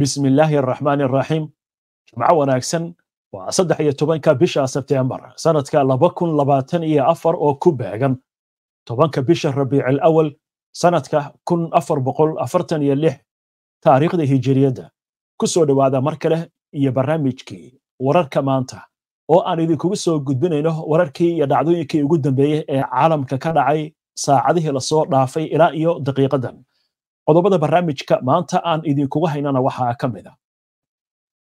bismi illaahi araxmaan araxiim jimco wanaagsan waa saddex iyo tobanka bisha sebtembar sanadka laba kun labaatan iyo afar oo ku beegan tobanka bisha rabiicil awal sanadka kun afar boqol afartan iyo lix taariikhda hijiriyadda ku soo dhowaada mar kale iyo barnaamijkii wararka maanta oo aan idinkugu soo gudbinayno wararkii iyo dhacdooyinkii ugu dambeeyey ee caalamka ka dhacay saacadihii lasoo dhaafay ilaa iyo daqiiqadan qodobada barnaamijka maanta aan idinkugu haynana waxaa ka mid a ah.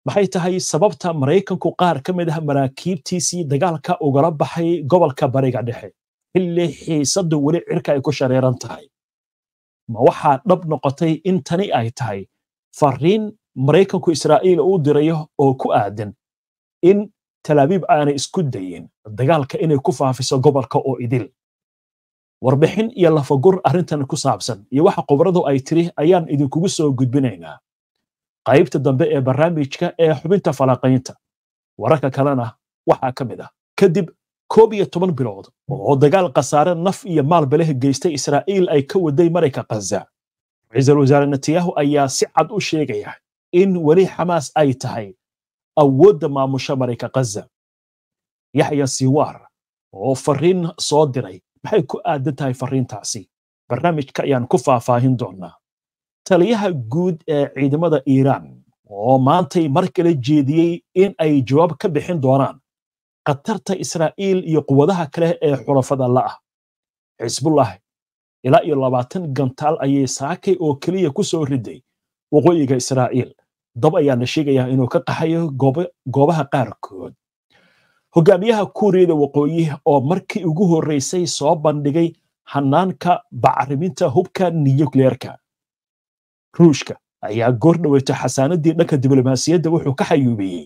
maxay tahay sababta maraykanku qaar ka mid ah maraakiibtiisii dagaalka ugala baxay gobolka bariga dhexe xilli xiisaddu weli cirka ay ku shareeran tahay ma waxaa dhab noqotay in tani ay tahay fariin maraykanku israa'iil uu dirayo oo ku aadan in talaabiib aanay isku dayin dagaalka inay ku faafiso gobolka oo idil warbixin iyo lafagur arrintan ku saabsan iyo waxa khubradu ay tiri ayaan idinkugu soo gudbinaynaa qaybta dambe ee barnaamijka ee xubinta falaqaynta wararka kalena waxaa ka mid ah kadib koob iyo toban bilood oo dagaal khasaare naf iyo maalba leh geystay israa'iil ay ka waday marayka khaza ra-iisul wasaare netanyahu ayaa si cad u sheegaya in weli xamaas ay tahay awoodda maamusha marayka khaza yaxya siwaar oo fariin soo diray maxay ku aadan tahay fariintaasi barnaamijka ayaan ku faahfaahin doonaa taliyaha guud ee ciidamada iiraan oo maantay mar kale jeediyey in ay jawaab ka bixin doonaan khatarta israa'iil iyo quwadaha kale ee xulafada la'ah xisbullah ilaa iyo labaatan gantaal ayay saakay oo keliya ku soo riday waqooyiga israa'iil dab ayaa la sheegayaa inuu ka qaxayo goobaha qaarkood hogaamiyaha kuuriyada waqooyi oo markii ugu horreysay soo bandhigay hanaanka bacriminta hubka niyukleerka ruushka ayaa goor goordhoweyta xasaanadii dhanka diblomaasiyadda wuxuu ka xayuubiyey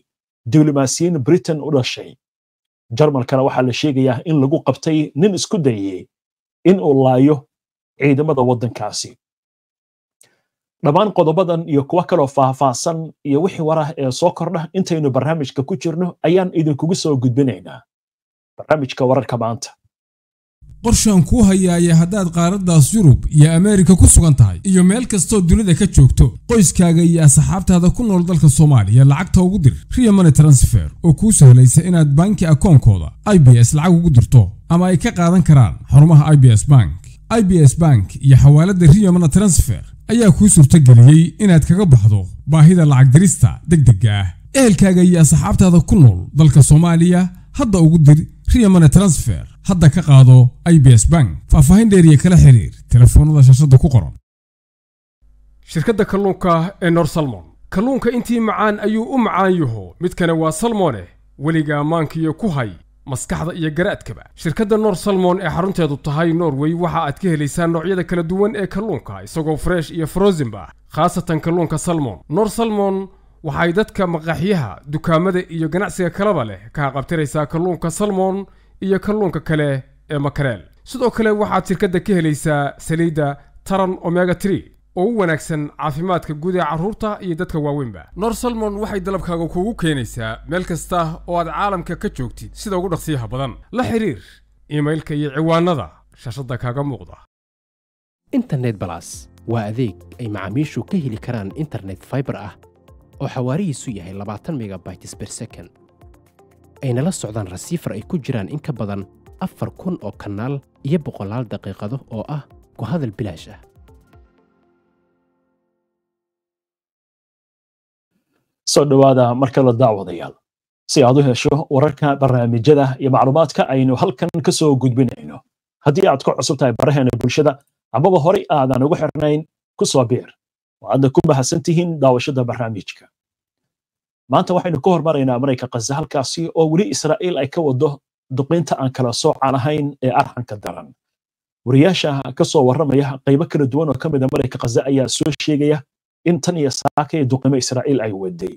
diblomaasiyiin britain u dhashay jarmalkana waxaa la sheegayaa in lagu qabtay nin isku dayey in uu laayo ciidamada waddankaasi dhammaan qodobadan iyo kuwo kaloo faahfaahsan iyo wixii warah ee soo kordha intaynu barnaamijka ku jirno ayaan idinkugu soo gudbinaynaa barnaamijka wararka maanta qorshaan kuu hayaaya haddaad qaaraddaas yurub iyo ameerika ku sugan tahay iyo meel kastoo dunida ka joogto qoyskaaga iyo asxaabtaada ku nool dalka soomaaliya lacagta ugu dir riya money transfer oo kuu sahlaysa inaad banki akoonkooda i b s lacag ugu dirto ama ay ka qaadan karaan xarumaha i b s bank s bank iyo xawaaladda rio mana transfer ayaa kuu suurtageliyey inaad kaga baxdo baahida lacag dirista dega ah ehelkaaga iyo asxaabtaada ku nool dalka soomaaliya hadda ugu dir rio mana transfer hadda ka qaado i b s bank faahfaahin dheeriya kala xiriir telefoonada shashada ku qoran shirkadda kalluunka ee nor salmon kalluunka intii macaan ayuu u macaan yaho midkana waa salmoneh weliga ammaankiiyo ku hay maskaxda iyo garaadkaba shirkadda noor salmon ee xarunteedu tahay norway waxa aad ka helaysaa noocyada kala duwan ee kalluunka isagoo fresh iyo frosinba khaasatan kalluunka salmon noor salmon waxay dadka maqaxyaha dukaamada iyo ganacsiga kalaba leh ka haqabtiraysaa kalluunka salmon iyo kalluunka kale ee makareel sidoo kale waxaad shirkadda ka helaysaa saliidda taran omega tree oo u wanaagsan caafimaadka guud ee carruurta iyo dadka waaweynba nor salmon waxay dalabkaaga kuugu keenaysaa meel kasta oo aad caalamka ka joogtid sida ugu dhaqsiyaha badan la xiriir iimailka iyo ciwaanada shaashadda kaaga muuqda internet balas waa adeeg ay macaamiishu ka heli karaan internet faibar ah oo xawaarihiisu yahay labaatan megabayts bersekon ayna la socdaan rasiifar ay ku jiraan in ka badan afar kun oo kanaal iyo boqolaal daqiiqado oo ah ku hadal bilaash ah soo dhawaada markale daawadayaal si aad u hesho wararka barnaamijyada iyo macluumaadka aynu halkan ka soo gudbinayno haddii aad ku cusub tahay baraheena bulshada amaba horey aadan ugu xirnayn ku soo biir oo aadna ku bahasan tihiin daawashada barnaamijka maanta waxaynu ka hormaraynaa marayka khaza halkaasi oo weli israa'iil ay ka wado duqaynta aan kala sooca lahayn ee arxanka daran wariyaasha ka soo warramaya qaybo kala duwan oo ka mid a marayka khaza ayaa soo sheegaya in tan iyo saaka iyo duqaymo israa'iil ay waday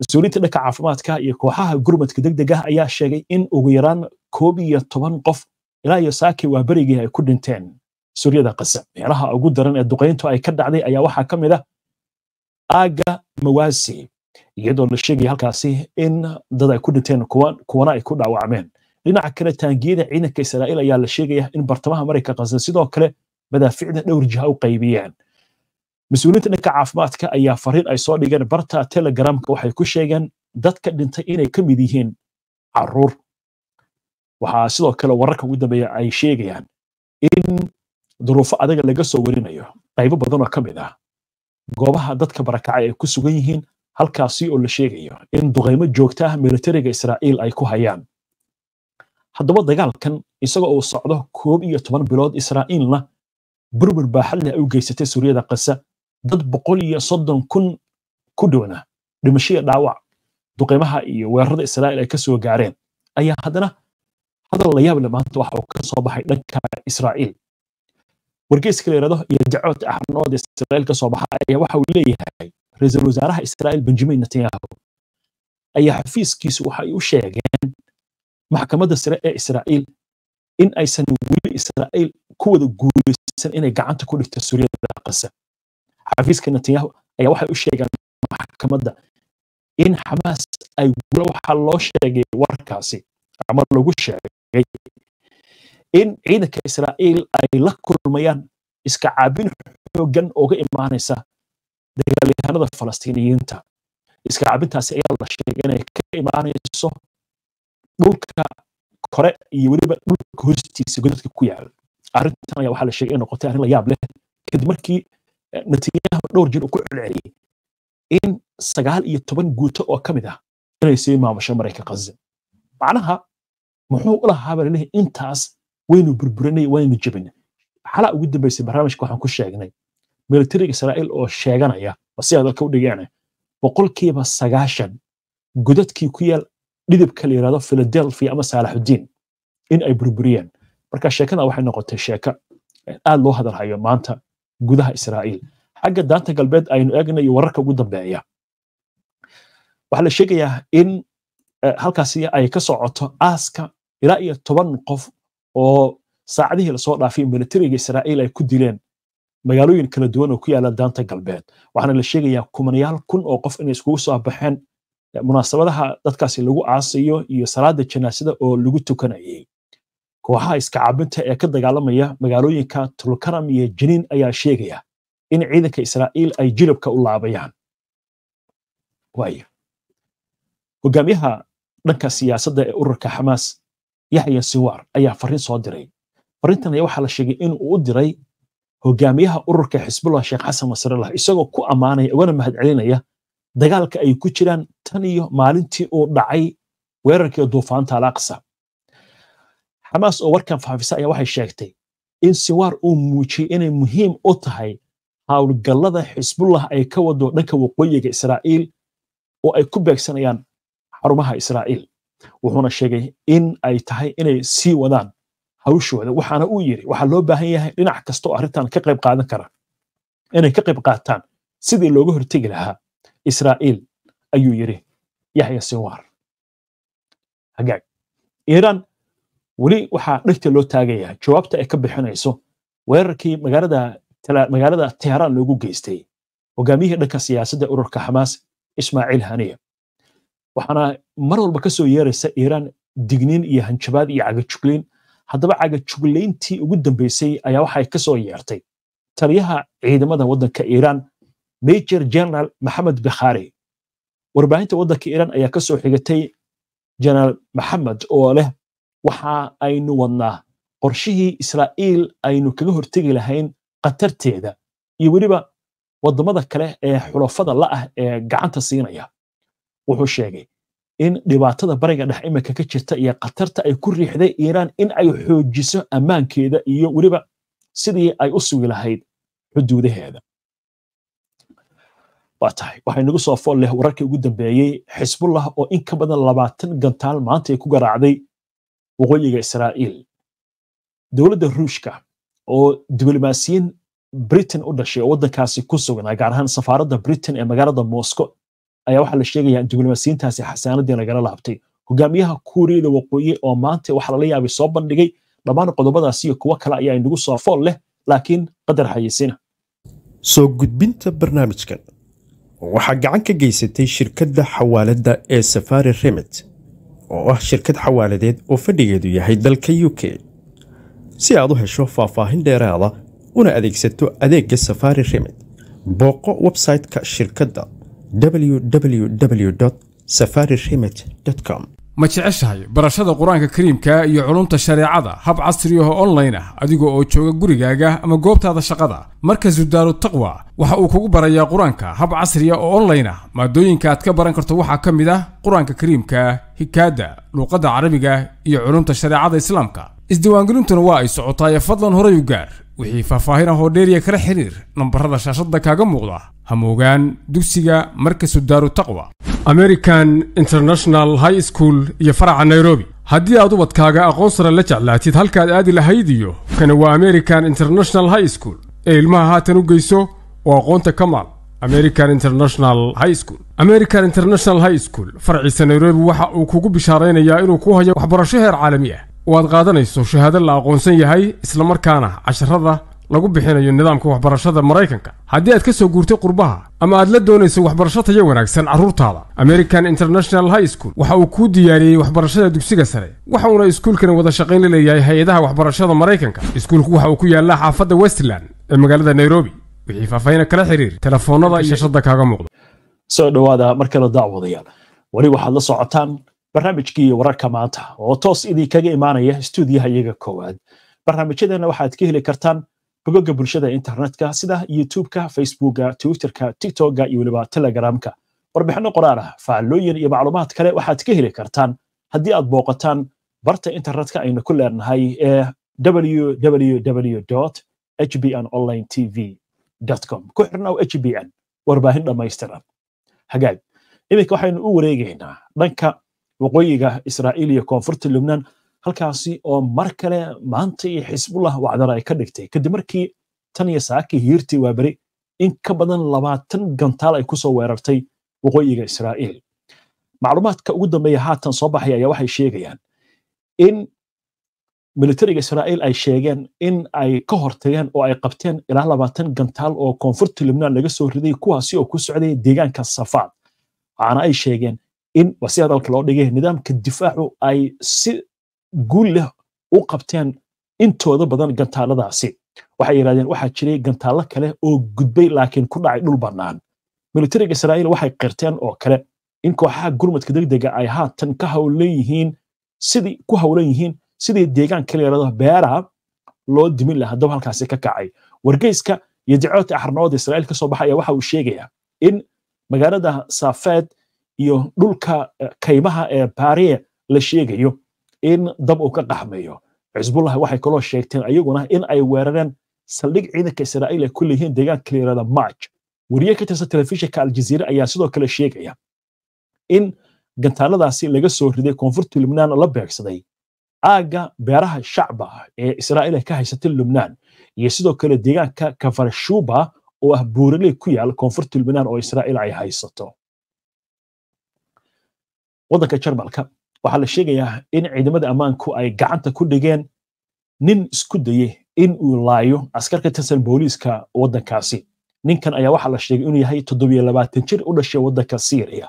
mas-uuliyiinta dhanka caafimaadka iyo kooxaha gurmadka degdeg ah ayaa sheegay in ugu yaraan koob iyo toban qof ilaa iyo saaki waa berigii ay ku dhinteen suuryada qasab meelaha ugu daran ee duqayntu ay ka dhacday ayaa waxaa ka mid ah aaga mawaasi iyadoo la sheegaya halkaasi in dad ay ku dhinteen kuwana ay ku dhaawacmeen dhinaca kale taangiyada ciidanka israa'iil ayaa la sheegaya in bartamaha maraykanka sidoo kale madaaficda dhowr jiha u qaybiyeen mas uuliinta dhanka caafimaadka ayaa fariin ay soo dhigeen barta telegramka waxay ku sheegeen dadka dhintay inay ka mid yihiin caruur waxaa sidoo kale wararka ugu dambeeya ay sheegayaan in duruufo adaga laga soo warinayo qaybo badanoo oo ka mid ah goobaha dadka barakacay ay ku sugan yihiin halkaasi oo la sheegayo in duqaymo joogta ah militariga israa'iil ay ku hayaan haddaba dagaalkan isagoo uu socdo koob iyo toban bilood israa'iilna burbur baaxad leh u geysatay suuryada qasa dad boqol iyo soddon kun ku dhowna dhimashiya dhaawac duqeymaha iyo weerarada israa'il ay kasoo gaareen ayaa haddana hadal la yaab leh maanta waxa uu ka soo baxay dhanka israa'iil wargeyska la iyo jacood axnood israa'iil kasoo baxa ayaa waxa uu leeyahay ra-iisul wasaaraha israa'iil benjamin netanyahu ayaa xafiiskiisu waxa ay u sheegeen maxkamadda sare ee israa'iil in aysan weli israa'iil ku wada guulaysan inay gacanta ku dhigto suryada gaza xafiiska netanyahu ayaa waxay u sheegeen maxkamadda in xamaas ay wula waxaa loo sheegay warkaasi ama lagu sheegay in ciidanka israa'iil ay la kulmayaan iska caabin xooggan oga imaanaysa dagaalyahanada falastiiniyiinta iska caabintaasi ayaa la sheegay inay ka imaanayso dhulka kore iyo weliba dhulka hoostiisa godadka ku yaal arrintan ayaa waxaa la sheegay inay noqotay arrin la yaab leh kadib markii natiijanaha dhowr jir uu ku celceliyey in sagaal iyo toban guuto oo ka mid ah inay sii maamusho marayka ghaza macnaha muxuu u lahaaba laleeyahay intaas waynu burburinay waynu jebinay xalaa ugu dambaysay barnaamijka waxaan ku sheegnay militariga israa'iil oo sheeganaya ma si aad u dhigeene boqolkiiba sagaashan godadkii ku yaal dhidibka la yidhahdo philadelphia ama saalaxudiin in ay burburiyeen marka sheekada waxay noqotay sheeka aad loo hadalhayo maanta gudaha israa'iil xagga daanta galbeed aynu eegnayo wararka ugu dambeeya waxaa la sheegayaa in eh, halkaasi ay ka socoto aaska ilaa iyo toban qof oo saacadihii lasoo dhaafay militariga israa'iil ay ku dileen magaalooyin kala duwan oo ku yaala daanta galbeed waxaana la sheegayaa kumanayaal kun oo qof inay iskugu soo baxeen munaasabadaha dadkaasi lagu aasayo iyo salaada janaasada oo lagu tukanayay kooxaha iskacabinta ee ka dagaalamaya magaalooyinka tulkaram iyo jiniin ayaa sheegaya in ciidanka israa'iil ay jilibka u laabayaan hogaamiyaha dhanka siyaasadda ee ururka xamaas yaxya siwaar ayaa farriin soo diray farrintan ayaa waxaa la sheegay inuu u diray hogaamiyaha ururka xisbullah sheekh xasan nasrallah isagoo ku ammaanaya ugana mahadcelinaya dagaalka ay ku jiraan tan iyo maalintii uu dhacay weerarkii duufaanta alaaqsa xamaas oo warkan faafisa ayaa waxay sheegtay in siwaar uu muujiyey inay muhiim u tahay howlgallada xisbullah ay ka wado dhanka waqooyiga israa'iil oo ay ku beegsanayaan xarumaha israa'iil wuxuuna sheegay in ay tahay inay sii wadaan hawshooda waxaana uu yidhi waxaa loo baahan yahay dhinac kastaoo arrintan ka qayb qaadan kara inay ka qayb qaataan sidii looga hortegi lahaa israa'iil ayuu yidhi yaxya siwaar hagaag iiraan weli waxaa dhegta loo taagayaa jawaabta ay ka bixinayso weerarkii magaalada teheraan loogu geystay hogaamiyihii dhanka siyaasadda ururka xamaas ismaaciil haniya waxaana mar walba ka soo yeeraysa iiraan digniin iyo hanjabaad iyo cagajuglayn haddaba cagajuglayntii ugu dambaysay ayaa waxay ka yeertay taliyaha ciidamada waddanka iiraan major general maxamed bakhaari warbaahinta waddanka iiraan ayaa ka xigatay generaal maxamed oo leh waxa aynu wadnaa qorshihii israa'iil aynu kaga hortegi lahayn khatarteeda iyo weliba waddamada kale ee xulafada la'ah ee gacanta siinaya wuxuu sheegay in dhibaatada bariga dhex iminka ka jirta iyo khatarta ay ku riixday iiraan in ay xoojiso ammaankeeda iyo weliba sidii ay u sugi lahayd xuduudaheeda waa tahay waxay nagu soo fool leh wararkii ugu dambeeyey xisbullah oo in ka badan labaatan gantaal maanta ay ku garaacday waqooyiga israa'iil dowladda ruushka oo diblomaasiyiin britain u dhashay oo waddankaasi ku sugnaa gaar ahaan safaaradda britain ee magaalada moscow ayaa waxaa la sheegayaa in diblomaasiyiintaasi xasaanadii lagala laabtay hogaamiyaha kuuriyada waqooyi oo maanta waxa lala yaabay soo bandhigay dhammaan qodobadaas iyo kuwo kale ayaa inagu soo fool leh laakiin qadar xayeysiina soo gudbinta barnaamijkan waxaa gacan ka geysatay shirkadda xawaaladda ee safari remit oo ah shirkad xawaaladeed oo fadhigeedu yahay dalka u k si aad u hesho faahfaahin dheeraada ah, una adeegsato adeegga safari remid booqo website-ka shirkadda www safari remit com ma jeceshahay barashada qur-aanka kariimka iyo culumta shareecada hab casri ahoo onlayn ah, ah adigoo oo jooga gurigaaga ama goobtaada shaqada markasu daaru taqwa waxa uu kugu barayaa qur-aanka hab casriya ah oo online ah maadooyinka aad ka baran karto waxaa ka mid ah qur-aanka kariimka hikaada luuqadda carabiga iyo culumta shareecada islaamka isdiiwaangelintuna waa ay socotaaye fadlan horay u gaar wixii faahfaahin ah oo dheeriya kala xiriir nambarada shaashadda kaaga muuqda hamoogaan dugsiga markasu daaru taqwa american international high school iyo faraca nairobi haddii aad ubadkaaga aqoon sare la jeclaatid halkaad aadi lahayd iyo kana waa american international high school ee ilmaha haatan u geyso oo aqoonta ka maal american international high school american international high school farciisa nairobi waxa uu kugu bishaaraynayaa inuu ku hayo waxbarasho heer caalami ah oo aad qaadanayso shahaado la aqoonsan yahay islamarkaana casharada lagu bixinayo nidaamka waxbarashada maraykanka haddii aad ka soo guurtay qurbaha ama aad la doonayso waxbarasho tayo wanaagsan carruurtaada american international high school waxa uu kuu diyaariyey waxbarashada dugsiga sare waxa uuna iskuulkana wada shaqayn la leeyahay hay-adaha waxbarashada maraykanka iskuulku waxa uu ku yaallaa xaafadda westland ee magaalada nairobi wixii faafayna kala xiriir telefoonnada iyo shada kaaga muuqda soo dhowaada mar kale daacwadayaal weli waxaad la socotaan barnaamijkii wararka maanta oo toos idinkaga imaanaya stuudiyaha iyaga koowaad barnaamijyadeena waxaad ka heli kartaan bogoga bulshada internetka sida youtubeka facebooka twitterka tiktoka iyo weliba telegramka warbixino qoraar ah faallooyin iyo macluumaad kale waxaad ka heli kartaan haddii aad booqataan barta internetka aynu ku leenahay ee www hbn online tv com ku xirnow hbn warbaahin dhammaystiran hagaag iminka waxaynu u wareegaynaa dhanka waqooyiga israa'iil iyo koonfurta lubnaan halkaasi oo mar kale maanta iyo xisbullah wacdar ay ka dhigtay kadib markii tan iyo saakii hiirtii waa beri in ka badan labaatan gantaal ay kusoo weerartay waqooyiga israa'iil macluumaadka ugu dambeeya haatan soo baxaya ayaa waxay sheegayaan in militariga israa'iil ay sheegeen in ay ka hortageen oo ay qabteen ilaa labaatan gantaal oo koonfurta libnaan laga soo riday kuwaasi oo ku socdaya deegaanka safaad waxaana ay sheegeen in waa hadalka loo dhigay nidaamka difaacu ay si guul leh u qabteen intooda badan gantaaladaasi waxay yidhahdeen waxaa jiray gantaallo kale oo gudbay laakiin ku dhacay dhul bannaan militariga israa'iil waxay qirteen oo kale in kooxaha gurmadka degdega ah ay haatan ka hawlan yihiin sidii ku hawlan yihiin sidii deegaan kale yarado beera loo dimin lahaa dab halkaasi ka kacay wargeyska iyo dicooda israa'iil ka baxaya waxa uu sheegayaa in magaalada safed iyo dhulka eh, kaymaha ee baariye la sheegayo in dab uu ka qaxmeeyo xisbullahi waxay kaloo sheegteen ayaguna in ay weerareen saldhig ciidanka israa'iil ay ku leeyihiin deegaanka la yidhahda march wariye ka tirsan telefishinka aljaziira ayaa sidoo kale sheegaya in gantaaladaasi laga soo riday koonfurta lubnaan la beegsaday aagga beeraha shacba ee israa'iil ay ka haysatay lubnaan iyo sidoo kale deegaanka kafarshuba oo ah buuraley ku yaal koonfurta lubnaan oo israa'iil ay haysato waddanka jarmalka waxaa la sheegayaa in ciidamada ammaanku ay gacanta ku dhigeen nin isku daye in uu laayo askarka tirsan booliiska waddankaasi ninkan ayaa waxaa la sheegay inuu yahay toddobiyo labaatan jir u dhashay waddanka siiriya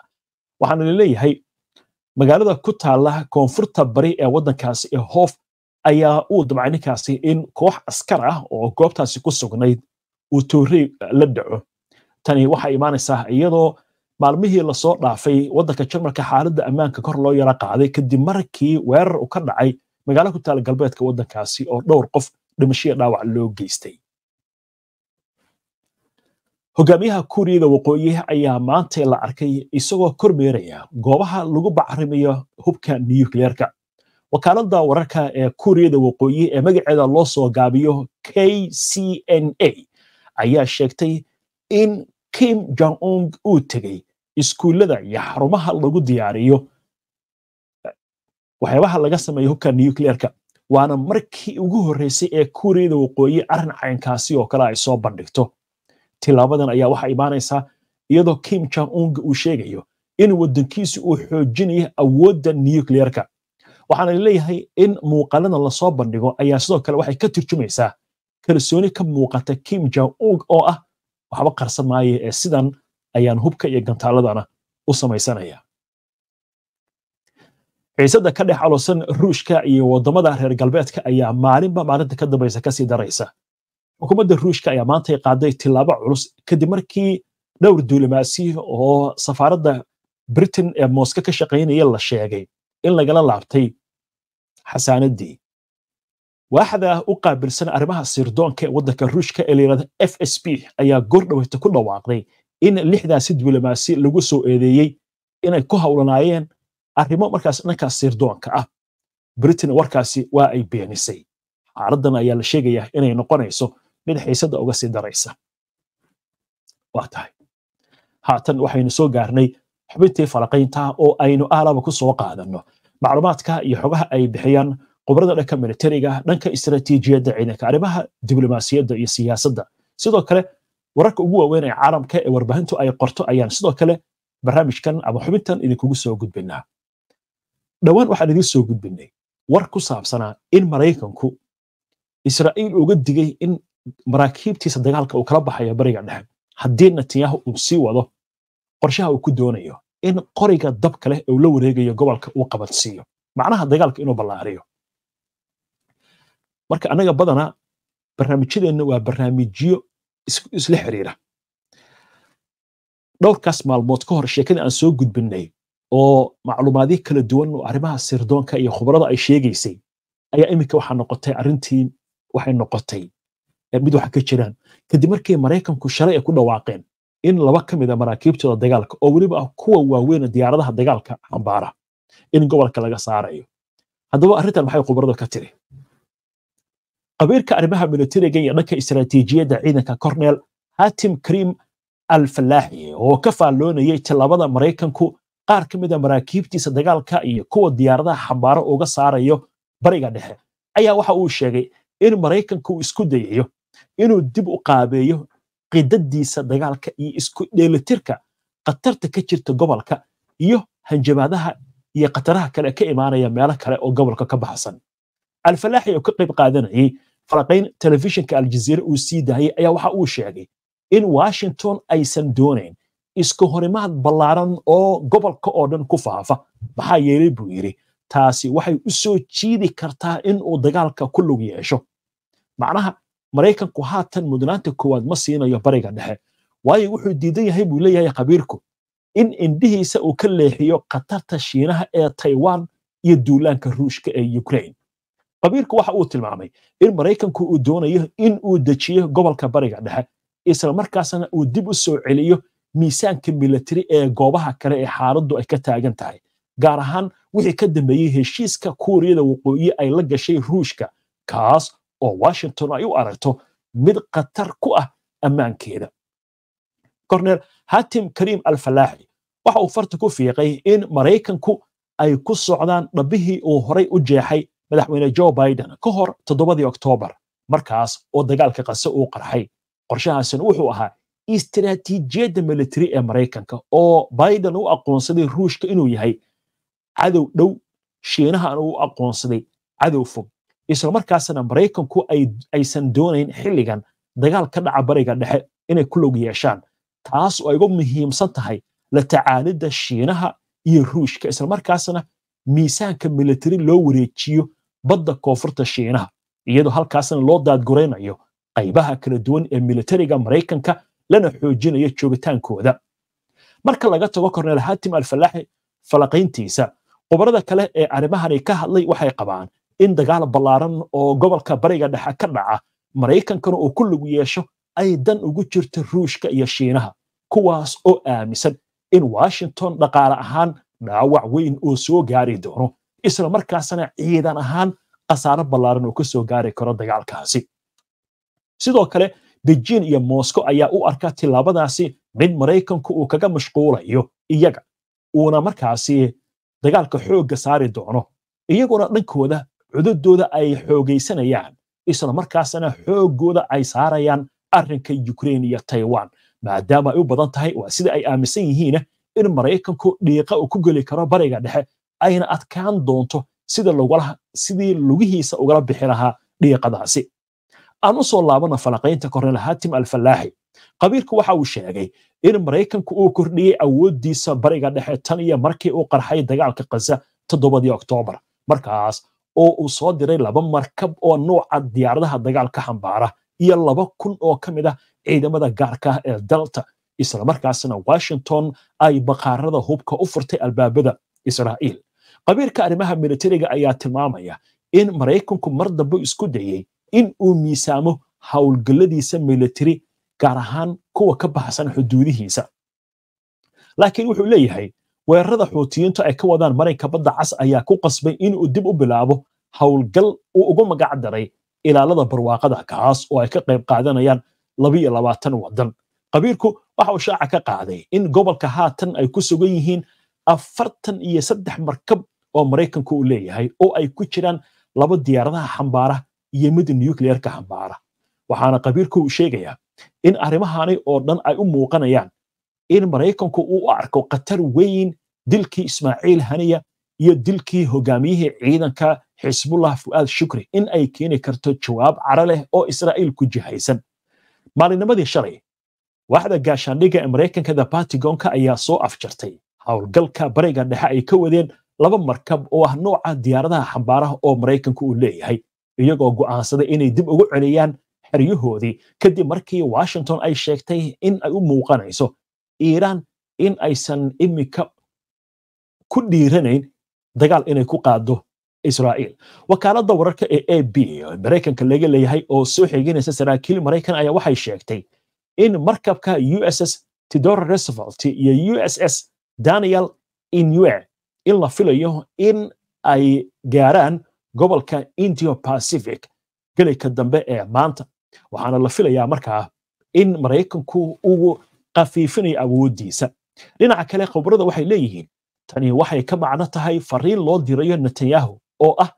waxaana laleeyahay magaalada ku taala koonfurta bari ee waddankaasi ee hoof ayaa uu damcay ninkaasi in koox askar ah oo goobtaasi ku sugnayd uu toorey la dhaco tani waxaa imaanaysaa iyadoo maalmihii lasoo dhaafay wadanka jarmalka xaaladda ammaanka kor loo yara qaaday kadib markii weerar u ka dhacay magaalo ku taala galbeedka wadankaasi oo dhowr qof dhimashiya dhaawac loo geystay hogaamiyaha kuuriyada waqooyi ayaa maanta la arkay isagoo kormeeraya goobaha lagu bacrimayo hubka niyukleerka wakaaladda wararka ee kuuriyada waqooyi ee magaceeda loo soo gaabiyo k c n a ayaa sheegtay in kim jong ung uu tegey iskuullada iyo xarumaha lagu diyaariyo waxyaabaha laga sameeyo hubka nuclearka waana markii ugu horreysay ee kuuriyada waqooyi arrin caynkaasi oo kale ay soo bandhigto tilaabadan ayaa waxaa imaanaysaa iyadoo kim jong unga uu sheegayo in waddankiisu uu xoojinayo awoodda nuclearka waxaana leeyahay in muuqaaladan lasoo bandhigo ayaa sidoo kale waxay ka turjumaysaa kalsooni ka muuqata kim jong ung oo ah waxba qarsan maayo ee sidan ayaan hubka iyo gantaaladana u samaysanaya ciisada ka dhex alosan ruushka iyo wadamada reer galbeedka ayaa maalinba maalinta ka dambeysa kasii daraysa xukuumadda ruushka ayaa maantay qaaday tillaabo culus kadib markii dhowr duulimaasi oo safaaradda britain ee moska ka shaqaynaya la sheegay in lagala laabtay xasaanadii waaxda u qaabilsan arrimaha sirdoonka ee waddanka ruushka ee layidhahda f s b ayaa goor dhaweynta ku dhawaaqday in lixdaasi diblomaasi lagu soo eedeeyey inay ku howlanaayeen arrimo markaas dhankaas sirdoonka ah britain warkaasi waa ay beenisay xaaladdan ayaa la sheegayaa inay noqonayso mid xiisadda uga sii daraysa waa tahay haatan waxaynu soo gaarnay xubintii falaqaynta oo aynu aalaba ku soo macluumaadka iyo xogaha ay bixiyaan qubrada dhanka militariga dhanka istaraatiijiyadda ciidanka arrimaha diblomaasiyadda iyo siyaasadda sidoo kale wararka ugu waaweyn ee caalamka ee warbaahintu ay qorto ayaan sidoo kale barnaamijkan ama xubintan idinkugu soo gudbinaa dhowaan waxaan idiin soo gudbinay war ku saabsanaa in maraykanku israa'iil uga digay in maraakiibtiisa dagaalka uu kala baxayo bariga dhexe haddii netanyahu uu sii wado qorshaha uu ku doonayo in qoriga dabka leh uu la wareegayo gobolka uu qabansiiyo macnaha dagaalka inuu ballaariyo marka annaga badanaa barnaamijyadeenna waa barnaamijyo isla xiriira dhowrkaas maalmood ka hor sheekadii aan soo gudbinay oo macluumaadyo kala duwan oo arrimaha sirdoonka iyo khubarada ay sheegaysay ayaa iminka waxaa noqotay arrintii waxay noqotay mid waxa ka jiraan kadib markay maraykanku shalay ay ku dhawaaqeen in laba ka mid a ah maraakiibtooda dagaalka oo weliba ah kuwa waaweyn diyaaradaha dagaalka xambaara in gobolka laga saarayo haddaba arrintan maxay khubaradu ka tiri qabiirka arrimaha milatariga iyo dhanka istaraatiijiyadda ciidanka kornel hatim krim al falaaxi oo ka faalloonayay tallaabada maraykanku qaar ka mida ah maraakiibtiisa dagaalka iyo kuwa diyaaradaha xambaaro uga saarayo bariga dhexe ayaa waxa uu sheegay in maraykanku uu isku dayayo inuu dib u qaabeeyo qidadiisa dagaalka iyo isku dheelitirka khatarta ka jirta gobolka iyo hanjabaadaha iyo khataraha kale ka imaanaya meelo kale oo gobolka ka baxsan alfalaaxi oo ka qayb qaadanayay faraqiyn telefishinka aljaziira uu sii daayay ayaa waxa uu sheegay in washington aysan doonayn iska horimaad ballaaran oo gobolka oo dhan ku faafa maxaa yeelay buu yidhi taasi waxay u soo jiidi kartaa in uu dagaalka ku lug yeesho macnaha maraykanku haatan mudnaanta koowaad ma siinayo bariga dhexe waayo wuxuu diidan yahay buu leeyahay khabiirku in indhihiisa uu ka leexiyo khatarta shiinaha ee taiwan iyo duulaanka ruushka ee ukrain khabiirku waxa uu tilmaamay in maraykanku uu doonayo in uu dejiyo gobolka bariga dhexe islamarkaasna uu dib u soo celiyo miisaanka milatari ee goobaha kale ee xaaladdu ay ka taagan tahay gaar ahaan wixii ka dambeeyey heshiiska kuuriyada waqooyi ay la gashay ruushka kaas oo washington ay u aragto mid khatar ku ah ammaankeeda kornel hatim kariim alfalaaxi waxa uu farta ku fiiqay in maraykanku ay ku socdaan dhabbihii uu horay u jeexay madaxweyne jo biden ka hor toddobadii oktoobar markaas oo dagaalka qase uu qarxay qorshahaasan wuxuu ahaa istraatiijiyadda military ee maraykanka oo biden u aqoonsaday ruushka inuu yahay cadow dhow shiinahan uu aqoonsaday cadow fog islamarkaasna maraykanku aysan doonayn xilligan dagaal ka dhaca bariga dhexe inay ku log yeeshaan taas oo ay muhiimsan tahay la tacaalidda shiinaha iyo ruushka islamarkaasna miisaanka military loo wareejiyo badda koonfurta shiinaha iyadoo halkaasna loo daadguraynayo qaybaha kala duwan ee militariga maraykanka lana xoojinayo joogitaankooda marka laga tago korneel hatim alfalaaxi falaqayntiisa khubarada kale ee arrimahani ka hadlay waxay qabaan in dagaal ballaaran oo gobolka bariga dhexe ka dhaca maraykankana uu ku lugu yeesho ay dan ugu jirta ruushka iyo shiinaha kuwaas oo aaminsan in washington dhaqaale ahaan dhaawac weyn uu soo gaari doono isla markaasna ciidan ahaan khasaaro ballaaran oo ka soo gaari karo dagaalkaasi sidoo kale bejiin iyo mosko ayaa u arka tilaabadaasi mid maraykanku uu kaga mashquulayo iyaga uuna markaasi dagaalka xoogga saari doono iyaguna dhankooda codadooda ay xoogaysanayaan isla markaasana xooggooda ay saarayaan arrinka yukrain iyo taiwan maadaama ay u badan tahay waa sida ay aaminsan yihiin in maraykanku dhiiqa uu ku geli karo bariga dhexe ayna adkaan doonto sidii lugihiisa ugala bixi lahaa dhiiqadaasi aan u soo laabana falaqaynta kornel hatim alfallaaxi qabiilku waxa uu sheegay in maraykanku uu kordhiyey awooddiisa bariga dhexe tan iyo markii uu qarxay dagaalka kaza toddobadii oktoobar markaas oo uu soo diray laba markab oo nuuca diyaaradaha dagaalka xambaara iyo laba kun oo ka mid ah ciidamada gaarka ah ee delta isla markaasna washington ay baqaarada hubka u furtay albaabada israa'iil khabiirka arrimaha milatariga ayaa tilmaamaya in maraykanku mar dambe isku dayey in uu miisaamo howlgalladiisa milatari gaar ahaan kuwa ka baxsan xuduudihiisa laakiin wuxuu leeyahay weerarada xuutiyiintu ay ka wadaan maraykanka badda cas ayaa ku qasbay inuu dib u bilaabo howlgal uu ugu magac daray ilaalada barwaaqada kaas oo ay ka qayb qaadanayaan labaatan waddan qabiirku waxa uu shaaca ka qaaday in gobolka haatan ay ku sugan yihiin afartan iyo saddex markab oo maraykanku uu leeyahay oo ay ku jiraan laba diyaaradaha xambaara iyo mid nucleerka xambaara waxaana qabiirku uu sheegayaa in arrimahani oo dhan ay u muuqanayaan in maraykanku uu arko khatar weyn dilkii ismaaciil haniya iyo dilkii hogaamiyihii ciidanka xisbullah fu'aad shukri in ay keeni karto jawaab cara leh oo israa'iil ku jihaysan maalinnimadii shalay waaxda gaashaandhigga ee maraykanka the batigonka ayaa soo afjartay howlgalka bariga dhexe ay ka wadeen laba markab oo ah nooca diyaaradaha xambaaraha oo maraykanku uu leeyahay iyagoo go'aansaday inay dib ugu celiyaan xeryahoodii kadib markii washington ay sheegtay in ay u muuqanayso iiraan in aysan iminka ku dhiiranayn dagaal inay ku qaado israa'iil wakaaladda wararka ee a b maraykanka laga leeyahay oo soo xeeginaysa saraakiil maraykan ayaa waxay sheegtay in markabka u s s tidor resevelt iyo u s s daniel inue in la filayo in ay gaaraan gobolka indio pacific gelayka dambe ee maanta waxaana la filayaa markaa in maraykanku uu kafiifinayo awooddiisa dhinaca kale khubrada waxay leeyihiin tani waxay ka macno tahay fariin loo dirayo netanyahu oo ah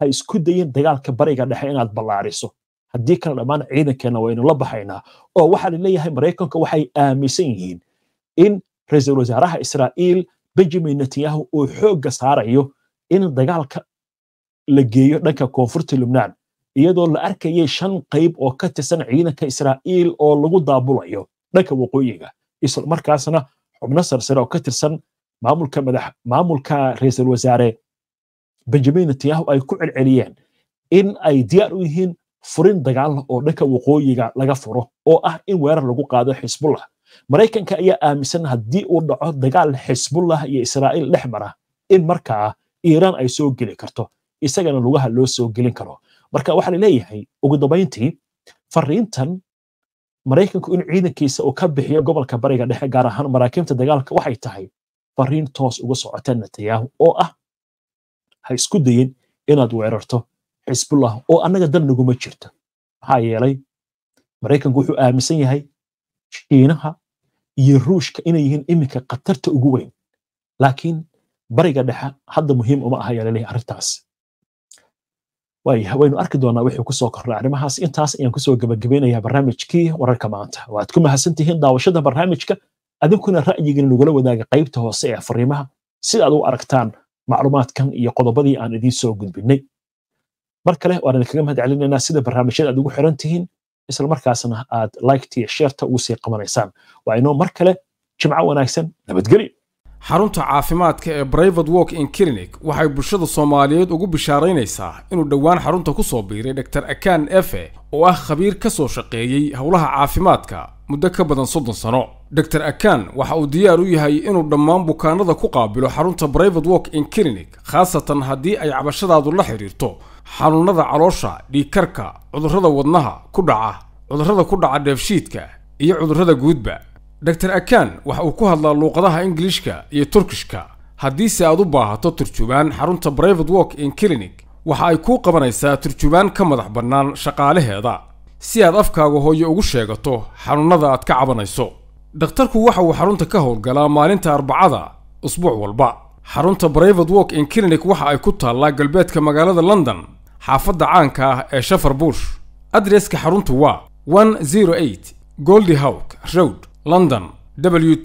ha isku dayin dagaalka bariga dhexe inaad ballaariso haddii kale dhammaan ciidankeenna waynu la baxaynaa oo waxaa la leeyahay maraykanka waxay aaminsan yihiin in ra-iisul wasaaraha israa'iil benjamin netanyahu oo xoogga saarayo in dagaalka la geeyo dhanka koonfurta lubnaan iyadoo la arkayay shan qayb oo ka tirsan ciidanka israa'iil oo lagu daabulayo dhanka waqooyiga isla markaasna xubno sarsare oo ka tirsan maamulka madax maamulka ra'iisul wasaare benjamin netanyahu ay ku celceliyeen in ay diyaar u yihiin furin dagaal oo dhanka waqooyiga laga furo oo ah in weerar lagu qaado xisbullah maraykanka ayaa aaminsan haddii uu dhaco dagaal xisbullah iyo israa'iil dhex mara in markaa iiraan ay soo geli karto isagana lugaha loo soo gelin karo marka waxaa laleeyahay ugu dambayntii fariintan maraykanku in ciidankiisa uu ka bixiyo gobolka bariga dhexe gaar ahaan maraakiibta dagaalka waxay tahay fariin toos uga socota netanyahu oo ah ha isku dayin inaad weerarto xisbullah oo annaga dan naguma jirto maxaa yeelay maraykanku wuxuu aaminsan yahay shiinaha iyo ruushka inay yihiin iminka khatarta ugu weyn laakiin bariga dhexe hadda muhiim uma aha yaa arrintaas waynu arki doonaa wixii kusoo kornay arrimahaas intaas ayaan kusoo gabagabeynayaa barnaamijkii wararka maanta waad ku mahadsantihiin daawashada barnaamijka adinkuna ra'yigiin nagula wadaaga qaybta hoose ee fariimaha sida u aragtaan macluumaadkan iyo qodobadii aan idiin soo gudbinay mar kale waan idinkaga mahad sida barnaamijyada aad ugu xiran tihiin isla markaasna aad liketi sheerta ugu sii qabanaysaan waa inoo mar kale jimco wanaagsan nabadgelyo xarunta caafimaadka ee brivate work in clinic waxay bulshada soomaaliyeed ugu bishaaraynaysaa inuu dhowaan xarunta ku soo biiray dhotor akan efe oo ah khabiir ka soo shaqeeyey howlaha caafimaadka muddo ka badan soddon sano dor akan waxa uu diyaar u yahay inuu dhammaan bukaanada ku qaabilo xarunta brivate work in clinic khaasatan haddii ay cabashadaadu la xidhiirto xanuunada caloosha dhiigkarka cudurrada wadnaha ku dhaca cudurrada ku dhaca dheefshiidka iyo cudurrada guudba dor akan waxa uu ku hadlaa luuqadaha ingiliishka iyo turkishka haddiise aad u baahato turjubaan xarunta brivate work in clinic waxa ay kuu qabanaysaa turjubaan ka madax bannaan shaqaalaheeda si aad afkaaga hooyo ugu sheegato xanuunnada aad ka cabanayso dhakhtarku waxa uu xarunta ka howlgalaa maalinta arbacada usbuuc walba xarunta brivate work in clinic waxa ay ku taallaa galbeedka magaalada london xaafadda caanka ah ee shafar bush adreska xaruntu waa one zero eight goldi howk road london w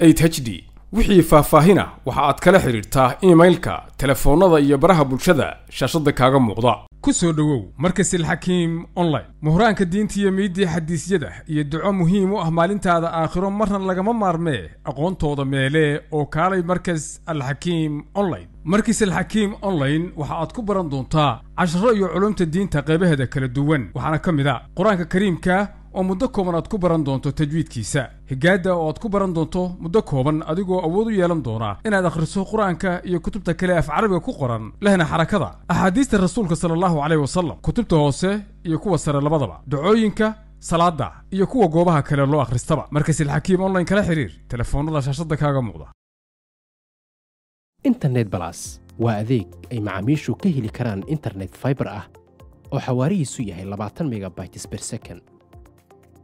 h d wixii faahfaahina waxa aad kala xidhiirtaa iimailka telefoonnada iyo baraha bulshada shaashadda kaaga muuqda ku soo dhowow markasil xakiim online muhraanka diinta iyo miiddii xadiisyada iyo duco muhiim u ah maalintaada aakhiro marna lagama maarmee aqoontooda meelee oo kaalay markas alxakiim online markis alxakiim online waxa aad ku baran doontaa casharo iyo culumta diinta qaybaheeda kala duwan waxaana ka mid a ah qur-aanka kariimka oo muddo kooban aad ku baran doonto tajwiidkiisa higaadda oo aad ku baran doonto muddo kooban adigoo awood u yeelan doona inaad akhriso qur-aanka iyo kutubta kale af carabiga ku qoran lehna xarakada axaadiista rasuulka sala allahu caleyh wasalam kutubta hoose iyo kuwa sare labadaba dhacooyinka salaadda iyo kuwa goobaha kale loo akhristaba markasi alxakiim online kala xiriir telefoonnada shaashadda kaaga muuqda internet balas waa adeeg ay macaamiishu ka heli karaan internet fiber ah oo xawaarihiisu yahay labaatan megabytes per second